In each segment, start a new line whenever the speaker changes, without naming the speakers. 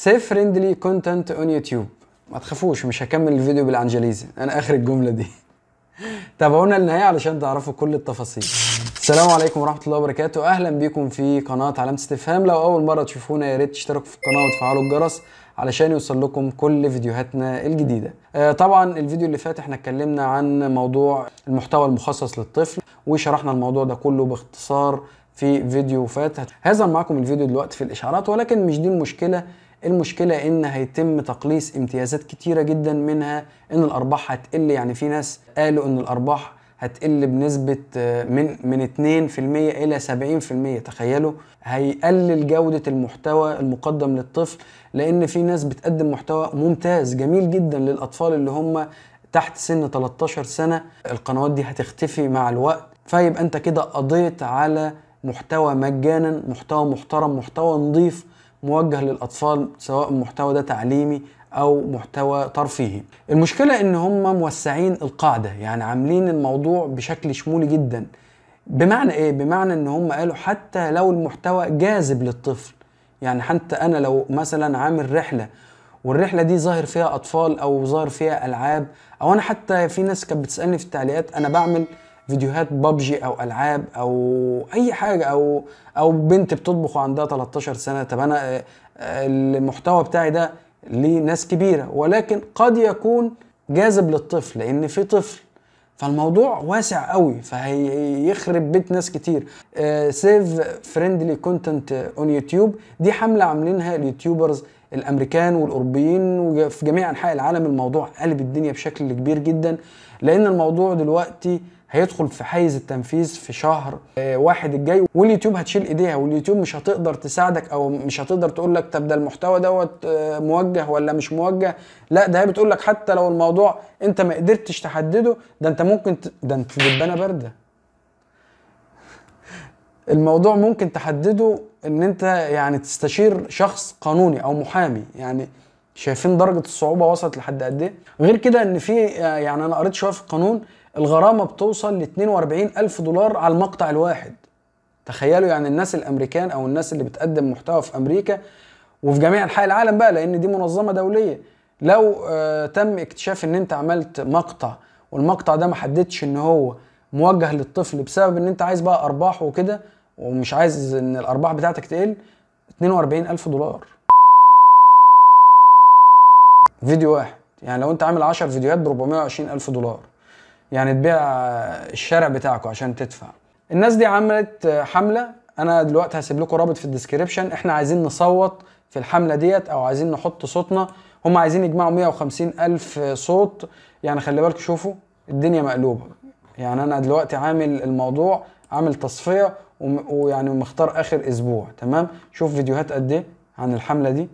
سيف فريندلي كونتنت اون يوتيوب ما تخافوش مش هكمل الفيديو بالانجليزي انا اخر الجمله دي تابعونا للنهايه علشان تعرفوا كل التفاصيل السلام عليكم ورحمه الله وبركاته اهلا بيكم في قناه علامه استفهام لو اول مره تشوفونا يا ريت تشتركوا في القناه وتفعلوا الجرس علشان يوصل لكم كل فيديوهاتنا الجديده آه، طبعا الفيديو اللي فات احنا اتكلمنا عن موضوع المحتوى المخصص للطفل وشرحنا الموضوع ده كله باختصار في فيديو فات هذا معكم الفيديو دلوقتي في الاشعارات ولكن مش دي المشكله المشكله ان هيتم تقليص امتيازات كتيره جدا منها ان الارباح هتقل يعني في ناس قالوا ان الارباح هتقل بنسبة آه، من من 2% إلى 70% تخيلوا هيقلل جودة المحتوى المقدم للطفل لأن في ناس بتقدم محتوى ممتاز جميل جدا للأطفال اللي هم تحت سن 13 سنة القنوات دي هتختفي مع الوقت فيبقى أنت كده قضيت على محتوى مجانا محتوى محترم محتوى نظيف موجه للاطفال سواء المحتوى ده تعليمي او محتوى ترفيهي المشكله ان هم موسعين القاعده يعني عاملين الموضوع بشكل شمولي جدا بمعنى ايه بمعنى ان هم قالوا حتى لو المحتوى جاذب للطفل يعني حتى انا لو مثلا عامل رحله والرحله دي ظاهر فيها اطفال او ظاهر فيها العاب او انا حتى في ناس كانت بتسالني في التعليقات انا بعمل فيديوهات ببجي او العاب او اي حاجه او او بنت بتطبخ وعندها 13 سنه طب انا آه، آه، المحتوى بتاعي ده لناس كبيره ولكن قد يكون جاذب للطفل لان في طفل فالموضوع واسع قوي فهيخرب بيت ناس كتير سيف فريندلي كونتنت اون يوتيوب دي حمله عاملينها اليوتيوبرز الامريكان والاوروبيين وفي جميع انحاء العالم الموضوع قلب الدنيا بشكل كبير جدا لان الموضوع دلوقتي هيدخل في حيز التنفيذ في شهر آه، واحد الجاي واليوتيوب هتشيل ايديها واليوتيوب مش هتقدر تساعدك او مش هتقدر تقول لك طب ده المحتوى دوت آه، موجه ولا مش موجه لا ده هي بتقول لك حتى لو الموضوع انت ما قدرتش تحدده ده انت ممكن ت... ده انت دبانه بارده الموضوع ممكن تحدده ان انت يعني تستشير شخص قانوني او محامي يعني شايفين درجه الصعوبه وصلت لحد قد ايه غير كده ان في آه، يعني انا قريت شويه في القانون الغرامه بتوصل ل 42000 دولار على المقطع الواحد تخيلوا يعني الناس الامريكان او الناس اللي بتقدم محتوى في امريكا وفي جميع انحاء العالم بقى لان دي منظمه دوليه لو آه، تم اكتشاف ان انت عملت مقطع والمقطع ده ما حددش ان هو موجه للطفل بسبب ان انت عايز بقى ارباح وكده ومش عايز ان الارباح بتاعتك تقل 42000 دولار فيديو واحد يعني لو انت عامل 10 فيديوهات ب 420000 دولار يعني تبيع الشارع بتاعك عشان تدفع الناس دي عملت حمله انا دلوقتي هسيب لكم رابط في الديسكريبشن احنا عايزين نصوت في الحمله ديت او عايزين نحط صوتنا هم عايزين يجمعوا 150 الف صوت يعني خلي بالك شوفوا الدنيا مقلوبه يعني انا دلوقتي عامل الموضوع عامل تصفيه ويعني مختار اخر اسبوع تمام شوف فيديوهات قد ايه عن الحمله دي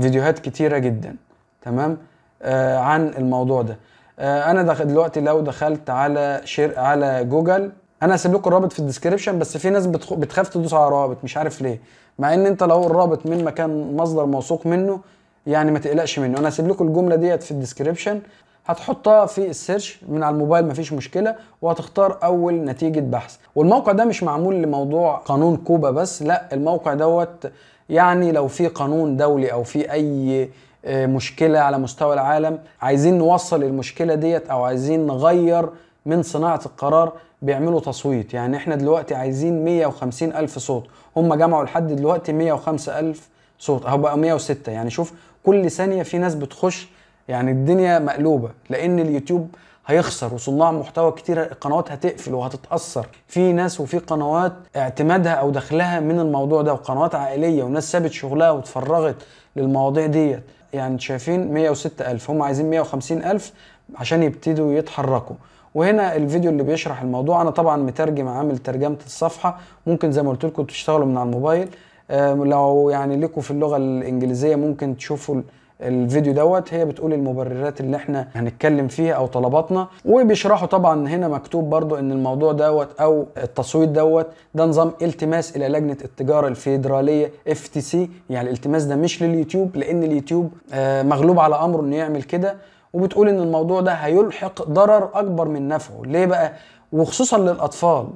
فيديوهات كتيره جدا تمام آه عن الموضوع ده آه، انا دلوقتي لو دخلت على شير على جوجل انا هسيب لكم الرابط في الديسكربشن بس في ناس بتخ... بتخاف تدوس على روابط مش عارف ليه مع ان انت لو الرابط من مكان مصدر موثوق منه يعني ما تقلقش منه انا هسيب لكم الجمله ديت في الديسكربشن هتحطها في السيرش من على الموبايل مفيش مشكله وهتختار اول نتيجه بحث والموقع ده مش معمول لموضوع قانون كوبا بس لا الموقع دوت يعني لو في قانون دولي او في اي آه، مشكله على مستوى العالم عايزين نوصل المشكله ديت او عايزين نغير من صناعه القرار بيعملوا تصويت يعني احنا دلوقتي عايزين 150 الف صوت هم جمعوا لحد دلوقتي 105 الف صوت اهو بقى 106 يعني شوف كل ثانيه في ناس بتخش يعني الدنيا مقلوبه لان اليوتيوب هيخسر وصناع محتوى كتير قنوات هتقفل وهتتاثر في ناس وفي قنوات اعتمادها او دخلها من الموضوع ده وقنوات عائليه وناس سابت شغلها واتفرغت للمواضيع ديت يعني شايفين 106000 هم عايزين 150000 عشان يبتدوا يتحركوا وهنا الفيديو اللي بيشرح الموضوع انا طبعا مترجم عامل ترجمه الصفحه ممكن زي ما قلت لكم تشتغلوا من على الموبايل آه، لو يعني لكم في اللغه الانجليزيه ممكن تشوفوا الفيديو دوت هي بتقول المبررات اللي احنا هنتكلم فيها او طلباتنا وبيشرحوا طبعا هنا مكتوب برضو ان الموضوع دوت او التصويت دوت ده نظام التماس الى لجنه التجاره الفيدراليه اف تي سي يعني الالتماس ده مش لليوتيوب لان اليوتيوب آه، مغلوب على امره انه يعمل كده وبتقول ان الموضوع ده هيلحق ضرر اكبر من نفعه ليه بقى وخصوصا للاطفال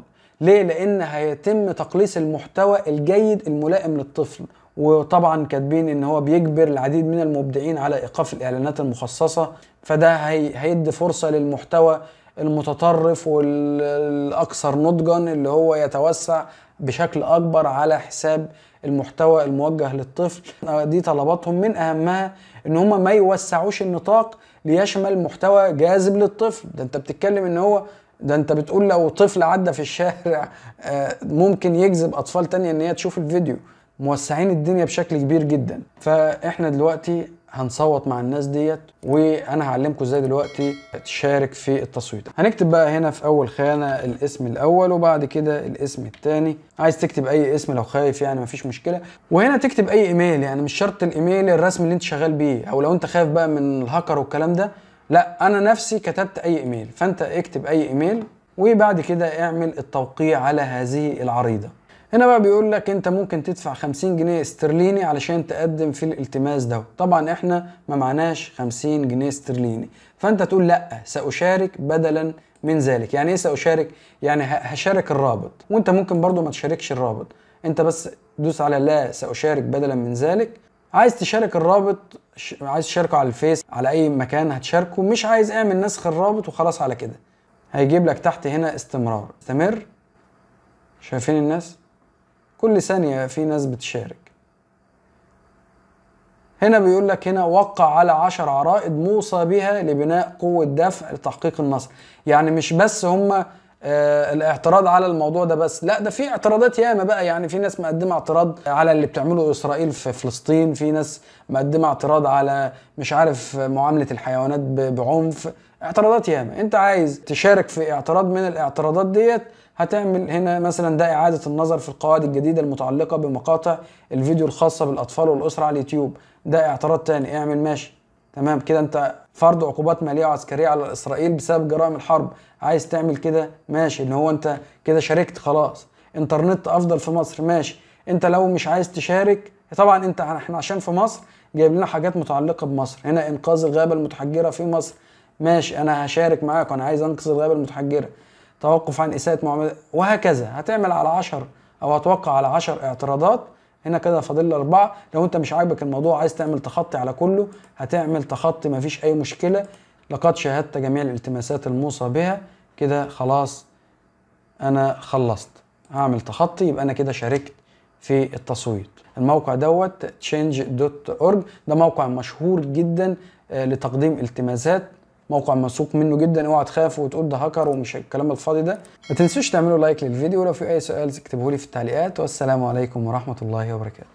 ليه لان هيتم تقليص المحتوى الجيد الملائم للطفل وطبعا كاتبين ان هو بيجبر العديد من المبدعين على ايقاف الاعلانات المخصصه فده هي هيدي فرصه للمحتوى المتطرف والاكثر نضجا اللي هو يتوسع بشكل اكبر على حساب المحتوى الموجه للطفل دي طلباتهم من اهمها ان هم ما يوسعوش النطاق ليشمل محتوى جاذب للطفل ده انت بتتكلم ان هو ده انت بتقول لو طفل عدى في الشارع آه، ممكن يجذب اطفال تانية ان هي تشوف الفيديو موسعين الدنيا بشكل كبير جدا فاحنا دلوقتي هنصوت مع الناس ديت وانا هعلمكم ازاي دلوقتي تشارك في التصويت هنكتب بقى هنا في اول خانه الاسم الاول وبعد كده الاسم الثاني عايز تكتب اي اسم لو خايف يعني مفيش مشكله وهنا تكتب اي ايميل يعني مش شرط الايميل الرسمي اللي انت شغال بيه او لو انت خايف بقى من الهاكر والكلام ده لا انا نفسي كتبت اي ايميل فانت اكتب اي ايميل وبعد كده اعمل التوقيع على هذه العريضه هنا بقى بيقول لك انت ممكن تدفع 50 جنيه استرليني علشان تقدم في الالتماس ده طبعا احنا ما معناش 50 جنيه استرليني فانت تقول لا ساشارك بدلا من ذلك يعني ايه ساشارك يعني هشارك الرابط وانت ممكن برضو ما تشاركش الرابط انت بس دوس على لا ساشارك بدلا من ذلك عايز تشارك الرابط عايز تشاركه على الفيس على اي مكان هتشاركه مش عايز اعمل نسخ الرابط وخلاص على كده هيجيب لك تحت هنا استمرار استمر شايفين الناس كل ثانية في ناس بتشارك هنا بيقول لك هنا وقع على عشر عرائض موصى بها لبناء قوة دفع لتحقيق النصر يعني مش بس هم آه، الاعتراض على الموضوع ده بس لا ده في اعتراضات ياما بقى يعني في ناس مقدمه اعتراض على اللي بتعمله اسرائيل في فلسطين في ناس مقدمه اعتراض على مش عارف معامله الحيوانات بعنف اعتراضات ياما انت عايز تشارك في اعتراض من الاعتراضات ديت هتعمل هنا مثلا ده إعادة النظر في القواعد الجديدة المتعلقة بمقاطع الفيديو الخاصة بالأطفال والأسرة على اليوتيوب ده اعتراض تاني اعمل ماشي تمام كده انت فرض عقوبات مالية وعسكرية على إسرائيل بسبب جرائم الحرب عايز تعمل كده ماشي ان هو انت كده شاركت خلاص انترنت أفضل في مصر ماشي انت لو مش عايز تشارك طبعا انت احنا عشان في مصر جايب لنا حاجات متعلقة بمصر هنا إنقاذ الغابة المتحجرة في مصر ماشي انا هشارك معاك وانا عايز انقذ الغابه المتحجره توقف عن اساءه معامله وهكذا هتعمل على 10 او هتوقع على 10 اعتراضات هنا كده فاضل اربعه لو انت مش عاجبك الموضوع عايز تعمل تخطي على كله هتعمل تخطي مفيش اي مشكله لقد شاهدت جميع الالتماسات الموصى بها كده خلاص انا خلصت هعمل تخطي يبقى انا كده شاركت في التصويت الموقع دوت change.org ده موقع مشهور جدا آه، لتقديم التماسات موقع موثوق منه جدا اوعى تخاف وتقول ده هاكر ومش الكلام الفاضي ده ما تنسوش تعملوا لايك للفيديو ولو في اي سؤال اكتبه لي في التعليقات والسلام عليكم ورحمه الله وبركاته